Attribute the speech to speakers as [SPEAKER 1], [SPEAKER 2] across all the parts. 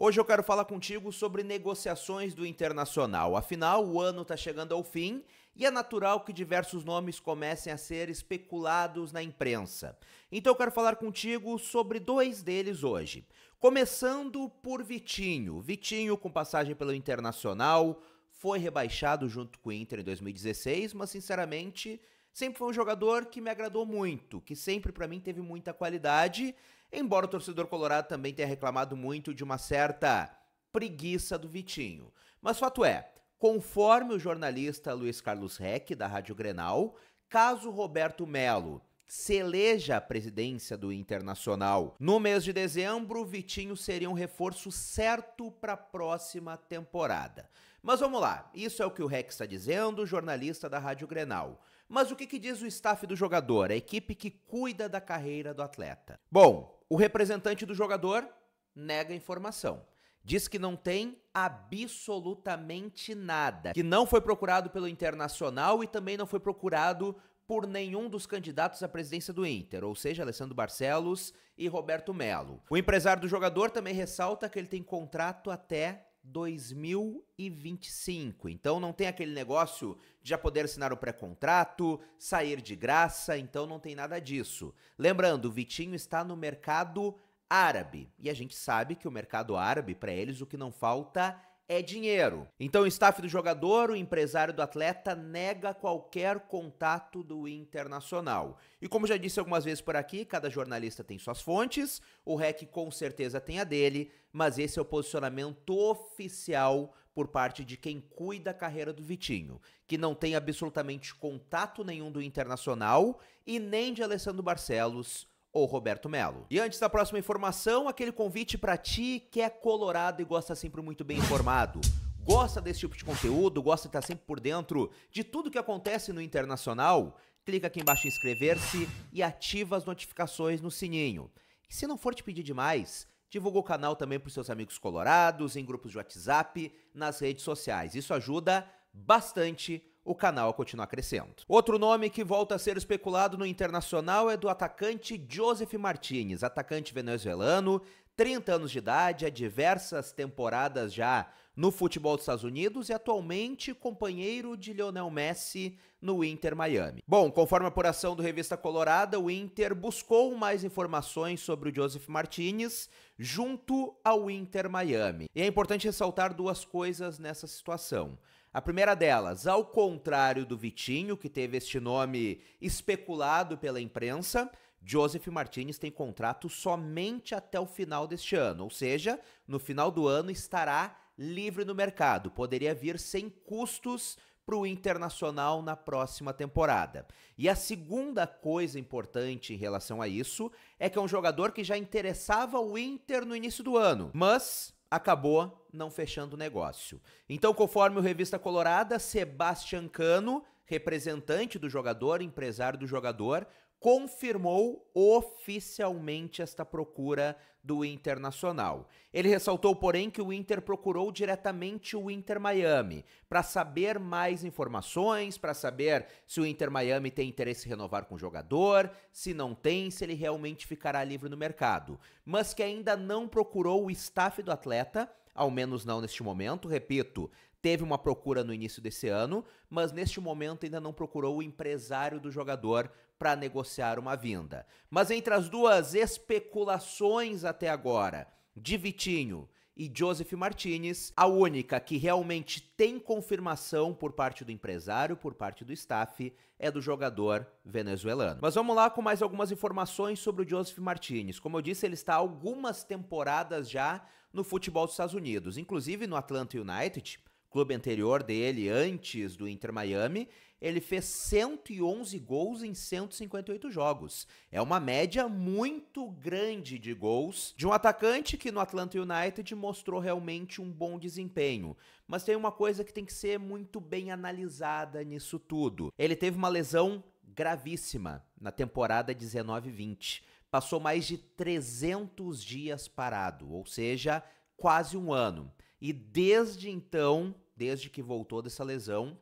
[SPEAKER 1] Hoje eu quero falar contigo sobre negociações do internacional. Afinal, o ano está chegando ao fim e é natural que diversos nomes comecem a ser especulados na imprensa. Então eu quero falar contigo sobre dois deles hoje. Começando por Vitinho. Vitinho, com passagem pelo Internacional, foi rebaixado junto com o Inter em 2016, mas sinceramente sempre foi um jogador que me agradou muito, que sempre para mim teve muita qualidade Embora o torcedor colorado também tenha reclamado muito de uma certa preguiça do Vitinho. Mas fato é, conforme o jornalista Luiz Carlos Reck, da Rádio Grenal, caso Roberto Melo se eleja a presidência do Internacional no mês de dezembro, Vitinho seria um reforço certo para a próxima temporada. Mas vamos lá, isso é o que o Reck está dizendo, jornalista da Rádio Grenal. Mas o que, que diz o staff do jogador, a equipe que cuida da carreira do atleta? Bom, o representante do jogador nega a informação. Diz que não tem absolutamente nada, que não foi procurado pelo Internacional e também não foi procurado por nenhum dos candidatos à presidência do Inter, ou seja, Alessandro Barcelos e Roberto Melo. O empresário do jogador também ressalta que ele tem contrato até 2025. Então não tem aquele negócio de já poder assinar o pré-contrato, sair de graça, então não tem nada disso. Lembrando, o Vitinho está no mercado árabe e a gente sabe que o mercado árabe para eles o que não falta é dinheiro. Então o staff do jogador, o empresário do atleta, nega qualquer contato do internacional. E como já disse algumas vezes por aqui, cada jornalista tem suas fontes, o REC com certeza tem a dele, mas esse é o posicionamento oficial por parte de quem cuida da carreira do Vitinho, que não tem absolutamente contato nenhum do internacional e nem de Alessandro Barcelos ou Roberto Melo. E antes da próxima informação, aquele convite para ti que é colorado e gosta sempre muito bem informado gosta desse tipo de conteúdo, gosta de estar tá sempre por dentro de tudo que acontece no internacional, clica aqui embaixo em inscrever-se e ativa as notificações no sininho. E se não for te pedir demais, divulga o canal também para os seus amigos colorados, em grupos de WhatsApp, nas redes sociais. Isso ajuda bastante o canal a continuar crescendo. Outro nome que volta a ser especulado no internacional é do atacante Joseph Martinez, atacante venezuelano, 30 anos de idade, há diversas temporadas já no futebol dos Estados Unidos e atualmente companheiro de Lionel Messi no Inter Miami. Bom, conforme a apuração do Revista Colorada, o Inter buscou mais informações sobre o Joseph Martinez junto ao Inter Miami. E é importante ressaltar duas coisas nessa situação. A primeira delas, ao contrário do Vitinho, que teve este nome especulado pela imprensa, Joseph Martinez tem contrato somente até o final deste ano, ou seja, no final do ano estará livre no mercado, poderia vir sem custos para o Internacional na próxima temporada. E a segunda coisa importante em relação a isso é que é um jogador que já interessava o Inter no início do ano, mas acabou não fechando o negócio. Então, conforme o Revista Colorada, Sebastian Cano, representante do jogador, empresário do jogador, confirmou oficialmente esta procura do Internacional. Ele ressaltou, porém, que o Inter procurou diretamente o Inter Miami para saber mais informações, para saber se o Inter Miami tem interesse em renovar com o jogador, se não tem, se ele realmente ficará livre no mercado, mas que ainda não procurou o staff do atleta ao menos não neste momento. Repito, teve uma procura no início desse ano, mas neste momento ainda não procurou o empresário do jogador para negociar uma vinda. Mas entre as duas especulações até agora de Vitinho e Joseph Martinez, a única que realmente tem confirmação por parte do empresário, por parte do staff, é do jogador venezuelano. Mas vamos lá com mais algumas informações sobre o Joseph Martinez. Como eu disse, ele está há algumas temporadas já no futebol dos Estados Unidos, inclusive no Atlanta United clube anterior dele, antes do Inter Miami, ele fez 111 gols em 158 jogos. É uma média muito grande de gols de um atacante que no Atlanta United mostrou realmente um bom desempenho. Mas tem uma coisa que tem que ser muito bem analisada nisso tudo. Ele teve uma lesão gravíssima na temporada 19/20. Passou mais de 300 dias parado, ou seja, quase um ano. E desde então, desde que voltou dessa lesão,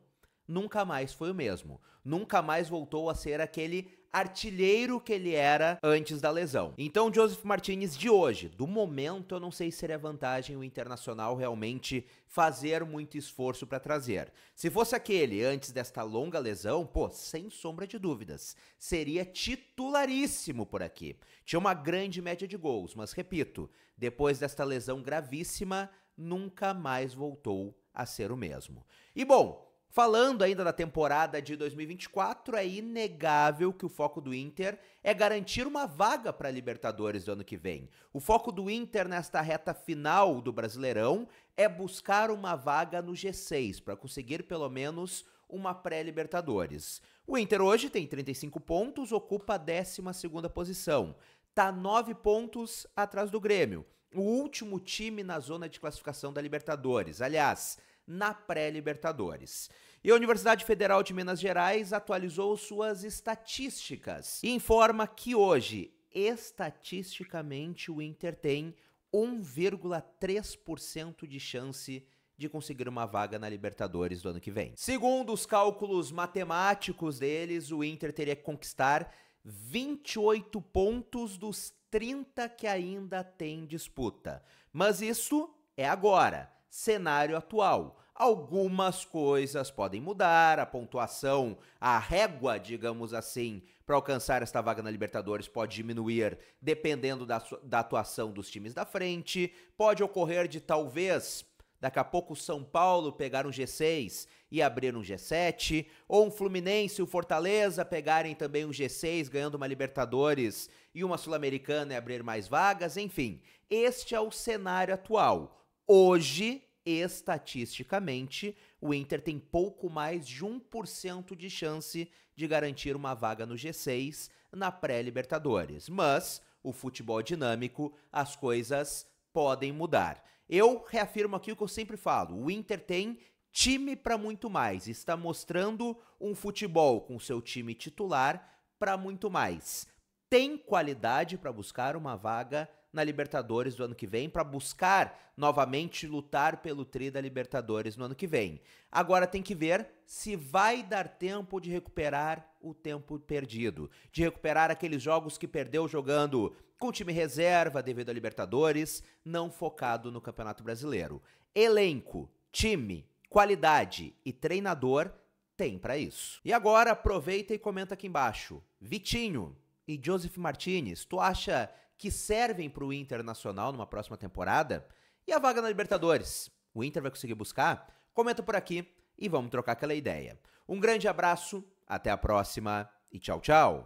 [SPEAKER 1] nunca mais foi o mesmo. Nunca mais voltou a ser aquele artilheiro que ele era antes da lesão. Então, Joseph Martinez de hoje, do momento, eu não sei se seria vantagem o Internacional realmente fazer muito esforço para trazer. Se fosse aquele antes desta longa lesão, pô, sem sombra de dúvidas, seria titularíssimo por aqui. Tinha uma grande média de gols, mas repito, depois desta lesão gravíssima, nunca mais voltou a ser o mesmo. E bom, falando ainda da temporada de 2024, é inegável que o foco do Inter é garantir uma vaga para a Libertadores do ano que vem. O foco do Inter nesta reta final do Brasileirão é buscar uma vaga no G6 para conseguir pelo menos uma pré-Libertadores. O Inter hoje tem 35 pontos, ocupa a 12 posição. Tá 9 pontos atrás do Grêmio o último time na zona de classificação da Libertadores. Aliás, na pré-Libertadores. E a Universidade Federal de Minas Gerais atualizou suas estatísticas e informa que hoje, estatisticamente, o Inter tem 1,3% de chance de conseguir uma vaga na Libertadores do ano que vem. Segundo os cálculos matemáticos deles, o Inter teria que conquistar 28 pontos dos 30 que ainda tem disputa. Mas isso é agora, cenário atual. Algumas coisas podem mudar, a pontuação, a régua, digamos assim, para alcançar esta vaga na Libertadores pode diminuir dependendo da, da atuação dos times da frente. Pode ocorrer de talvez Daqui a pouco o São Paulo pegar um G6 e abrir um G7, ou um Fluminense e o Fortaleza pegarem também um G6, ganhando uma Libertadores e uma Sul-Americana e abrir mais vagas, enfim. Este é o cenário atual. Hoje, estatisticamente, o Inter tem pouco mais de 1% de chance de garantir uma vaga no G6 na pré-Libertadores. Mas o futebol dinâmico, as coisas podem mudar. Eu reafirmo aqui o que eu sempre falo: o Inter tem time para muito mais, está mostrando um futebol com seu time titular para muito mais. Tem qualidade para buscar uma vaga na Libertadores do ano que vem para buscar novamente lutar pelo tri da Libertadores no ano que vem. Agora tem que ver se vai dar tempo de recuperar o tempo perdido, de recuperar aqueles jogos que perdeu jogando com time reserva devido à Libertadores, não focado no Campeonato Brasileiro. Elenco, time, qualidade e treinador tem para isso. E agora aproveita e comenta aqui embaixo. Vitinho e Joseph Martinez, tu acha que servem para o Internacional numa próxima temporada e a vaga na Libertadores. O Inter vai conseguir buscar? Comenta por aqui e vamos trocar aquela ideia. Um grande abraço, até a próxima e tchau, tchau!